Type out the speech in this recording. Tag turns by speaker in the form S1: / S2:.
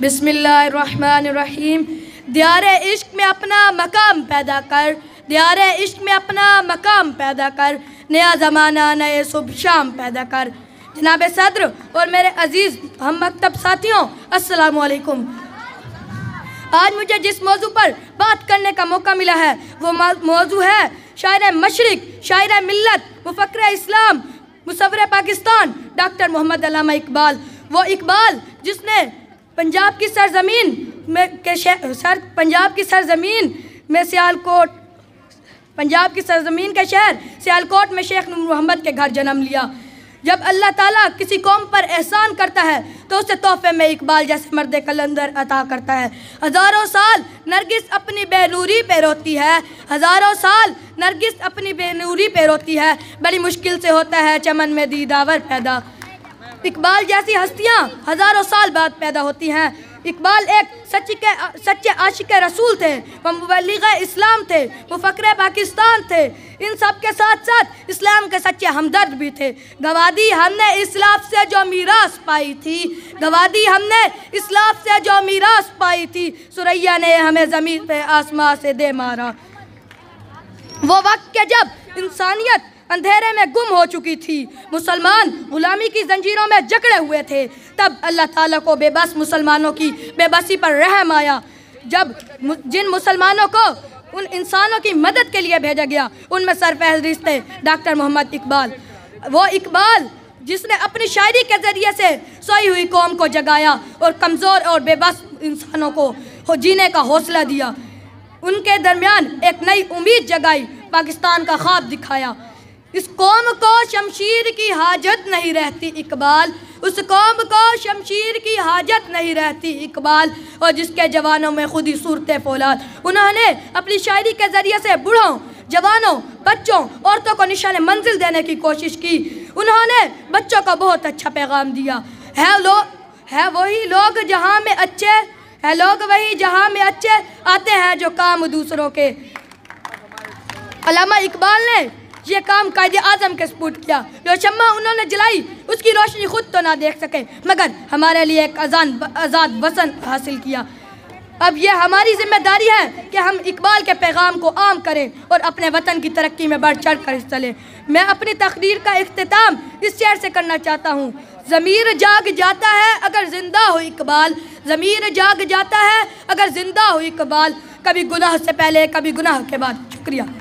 S1: बिसमीम दियार इश्क में अपना मकाम पैदा कर दियार इश्क में अपना मकाम पैदा कर नया ज़माना नए सुबह शाम पैदा कर जनाब सदर और मेरे अज़ीज़ हम मकतब साथियों असलकुम आज मुझे जिस मौजू पर बात करने का मौका मिला है वो मौजू है शायर मशरक शायर मिलत मुफकर इस्लाम मुसवर पाकिस्तान डॉक्टर मोहम्मद इकबाल वो इकबाल जिसने पंजाब की सरजमीन में के सर पंजाब की सरजमीन में सियालकोट पंजाब की सरजमीन के शहर सियालकोट में शेख मोहम्मद के घर जन्म लिया जब अल्लाह ताला किसी कौम पर एहसान करता है तो उसे तोहफे में इकबाल जैसे मर्द कलंदर अता करता है हज़ारों साल नरगिस अपनी बेनूरी पे रोती है हज़ारों साल नरगिस अपनी बेनूरी पे रोती है बड़ी मुश्किल से होता है चमन में दीदावर पैदा इकबाल जैसी हस्तियाँ हज़ारों साल बाद पैदा होती हैं इकबाल एक सच्ची के सच्चे आशिक रसूल थे वह मुबलिग इस्लाम थे वो फकर पाकिस्तान थे इन सब के साथ साथ इस्लाम के सच्चे हमदर्द भी थे गवादी हमने इस्लाम से जो मीरास पाई थी गवादी हमने इस्लाम से जो मीरास पाई थी सुरैया ने हमें ज़मीन पे आसमां से दे मारा वो वक्त के जब इंसानियत अंधेरे में गुम हो चुकी थी मुसलमान गुलामी की जंजीरों में जकड़े हुए थे तब अल्लाह ताला को बेबस मुसलमानों की बेबसी पर रहम आया जब जिन मुसलमानों को उन इंसानों की मदद के लिए भेजा गया उनमें सरफहरिस्त थे डॉक्टर मोहम्मद इकबाल वो इकबाल जिसने अपनी शायरी के ज़रिए से सोई हुई कौम को जगाया और कमज़ोर और बेबस इंसानों को जीने का हौसला दिया उनके दरमियान एक नई उम्मीद जगाई पाकिस्तान का ख्वाब दिखाया इस कौम को शमशीर की हाजत नहीं रहती इकबाल उस कौम को शमशीर की हाजत नहीं रहती इकबाल और जिसके जवानों में खुद ही सूरत फौलाद उन्होंने अपनी शायरी के ज़रिए से बूढ़ों जवानों बच्चों औरतों को निशान मंजिल देने की कोशिश की उन्होंने बच्चों को बहुत अच्छा पैगाम दिया है लोग है वही लोग जहाँ में अच्छे है लोग वही जहाँ में अच्छे आते हैं जो काम दूसरों के अलामा इकबाल ने ये काम कायद आजम के सपूत किया जो शम्मा उन्होंने जलाई उसकी रोशनी खुद तो ना देख सके मगर हमारे लिए एक अजान आज़ाद वसन हासिल किया अब यह हमारी जिम्मेदारी है कि हम इकबाल के पैगाम को आम करें और अपने वतन की तरक्की में बढ़ चढ़ कर हिस्सा लें मैं अपनी तकरीर का अख्ताम इस शेर से करना चाहता हूँ ज़मीर जाग जाता है अगर ज़िंदा हो इकबाल ज़मीर जाग जाता है अगर ज़िंदा हो इकबाल कभी गुनाह से पहले कभी गुनाह के बाद शुक्रिया